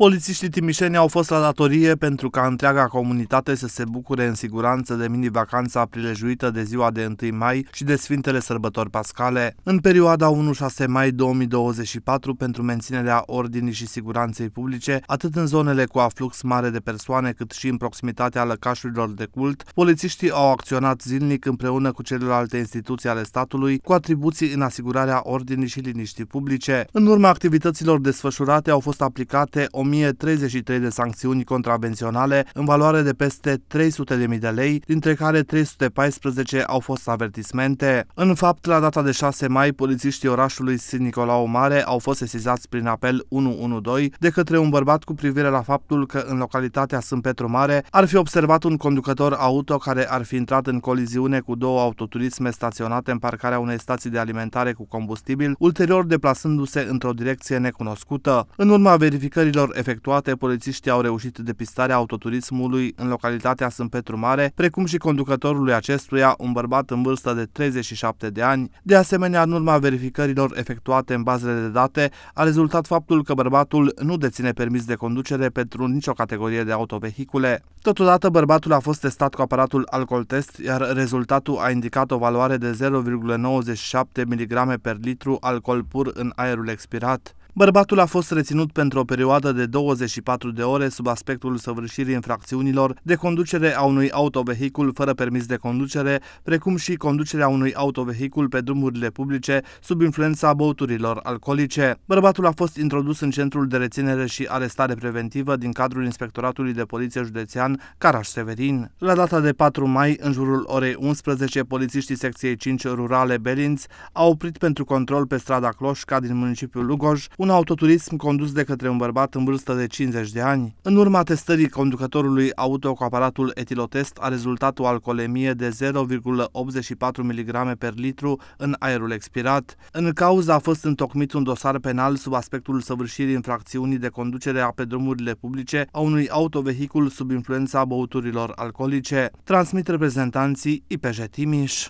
Polițiștii timișeni au fost la datorie pentru ca întreaga comunitate să se bucure în siguranță de mini-vacanța prilejuită de ziua de 1 mai și de Sfintele Sărbători Pascale. În perioada 1-6 mai 2024, pentru menținerea ordinii și siguranței publice, atât în zonele cu aflux mare de persoane, cât și în proximitatea lăcașurilor de cult, polițiștii au acționat zilnic împreună cu celelalte instituții ale statului, cu atribuții în asigurarea ordinii și liniștii publice. În urma activităților desfășurate au fost aplicate 1000 1033 de sancțiuni contravenționale în valoare de peste 300.000 de lei, dintre care 314 au fost avertismente. În fapt, la data de 6 mai, polițiștii orașului Sin Nicolau Mare au fost sesizați prin apel 112 de către un bărbat cu privire la faptul că în localitatea Sânt Petru Mare ar fi observat un conducător auto care ar fi intrat în coliziune cu două autoturisme staționate în parcarea unei stații de alimentare cu combustibil, ulterior deplasându-se într-o direcție necunoscută. În urma verificărilor controlelor efectuate, polițiștii au reușit depistarea autoturismului în localitatea Sânt Petru Mare, precum și conducătorului acestuia, un bărbat în vârstă de 37 de ani. De asemenea, în urma verificărilor efectuate în bazele de date, a rezultat faptul că bărbatul nu deține permis de conducere pentru nicio categorie de autovehicule. Totodată, bărbatul a fost testat cu aparatul alcool test, iar rezultatul a indicat o valoare de 0,97 mg per litru alcool pur în aerul expirat. Bărbatul a fost reținut pentru o perioadă de 24 de ore sub aspectul săvârșirii infracțiunilor de conducere a unui autovehicul fără permis de conducere, precum și conducerea unui autovehicul pe drumurile publice sub influența băuturilor alcoolice. Bărbatul a fost introdus în centrul de reținere și arestare preventivă din cadrul Inspectoratului de Poliție Județean Caraș-Severin. La data de 4 mai, în jurul orei 11, polițiștii secției 5 rurale Belinț au oprit pentru control pe strada Cloșca din municipiul Lugoj un autoturism condus de către un bărbat în vârstă de 50 de ani. În urma testării conducătorului auto cu aparatul etilotest a rezultat o alcoolemie de 0,84 mg per litru în aerul expirat. În cauza a fost întocmit un dosar penal sub aspectul săvârșirii infracțiunii de conducere a pe drumurile publice a unui autovehicul sub influența băuturilor alcoolice, transmit reprezentanții IPJ Timiș.